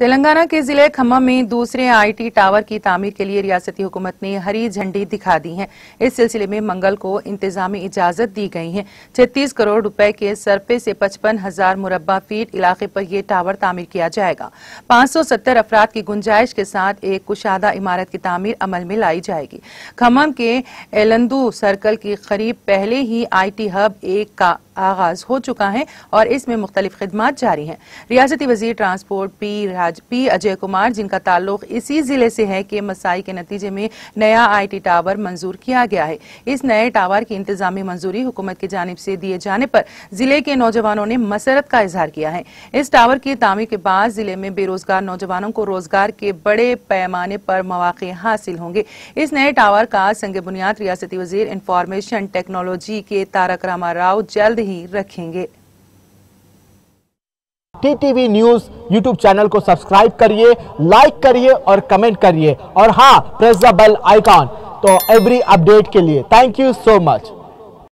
तेलंगाना के जिले खम्मम में दूसरे आईटी टावर की तामीर के लिए रियासती हुकूमत ने हरी झंडी दिखा दी है इस सिलसिले में मंगल को इंतजामी इजाजत दी गई है छत्तीस करोड़ रुपए के सरपे से पचपन हजार मुरबा फीट इलाके पर यह टावर तामीर किया जाएगा 570 अफराद की गुंजाइश के साथ एक कुशादा इमारत की तामीर अमल में लाई जाएगी खम्मम के एलंदू सर्कल के करीब पहले ही आई टी हब एक का आगाज हो चुका है और इसमें मुख्तलिफ खदमात जारी हैं रियासती वजीर transport P Raj P Ajay Kumar जिनका ताल्लुक इसी जिले से है कि मसाई के नतीजे में नया आई टी टावर मंजूर किया गया है इस नए टावर की इंतजामी मंजूरी हुकूमत की जानब से दिए जाने पर जिले के नौजवानों ने मसरत का इजहार किया है इस टावर की तामीर के बाद जिले में बेरोजगार नौजवानों को रोजगार के बड़े पैमाने पर मौके हासिल होंगे इस नए टावर का संग बुनियाद रियासती वजीर इंफॉर्मेशन टेक्नोलॉजी के तारक रामा राव जल्द ही रखेंगे T TV news YouTube channel को सब्सक्राइब करिए लाइक करिए और कमेंट करिए और हाँ प्रेस द बेल आइकॉन तो एवरी अपडेट के लिए थैंक यू सो मच